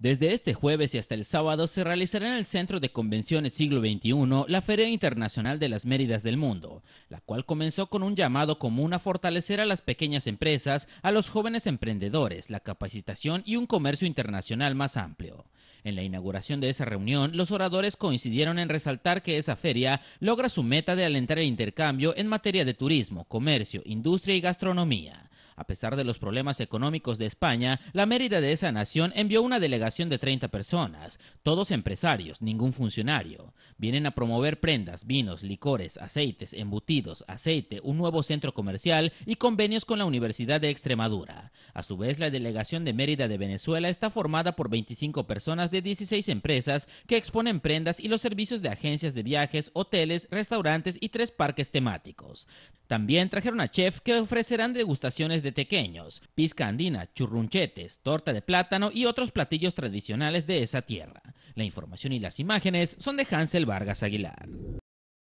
Desde este jueves y hasta el sábado se realizará en el Centro de Convenciones Siglo XXI la Feria Internacional de las Méridas del Mundo, la cual comenzó con un llamado común a fortalecer a las pequeñas empresas, a los jóvenes emprendedores, la capacitación y un comercio internacional más amplio. En la inauguración de esa reunión, los oradores coincidieron en resaltar que esa feria logra su meta de alentar el intercambio en materia de turismo, comercio, industria y gastronomía. A pesar de los problemas económicos de España, la Mérida de esa nación envió una delegación de 30 personas, todos empresarios, ningún funcionario. Vienen a promover prendas, vinos, licores, aceites, embutidos, aceite, un nuevo centro comercial y convenios con la Universidad de Extremadura. A su vez, la delegación de Mérida de Venezuela está formada por 25 personas de 16 empresas que exponen prendas y los servicios de agencias de viajes, hoteles, restaurantes y tres parques temáticos. También trajeron a chef que ofrecerán degustaciones de tequeños, pizca andina, churrunchetes, torta de plátano y otros platillos tradicionales de esa tierra. La información y las imágenes son de Hansel Vargas Aguilar.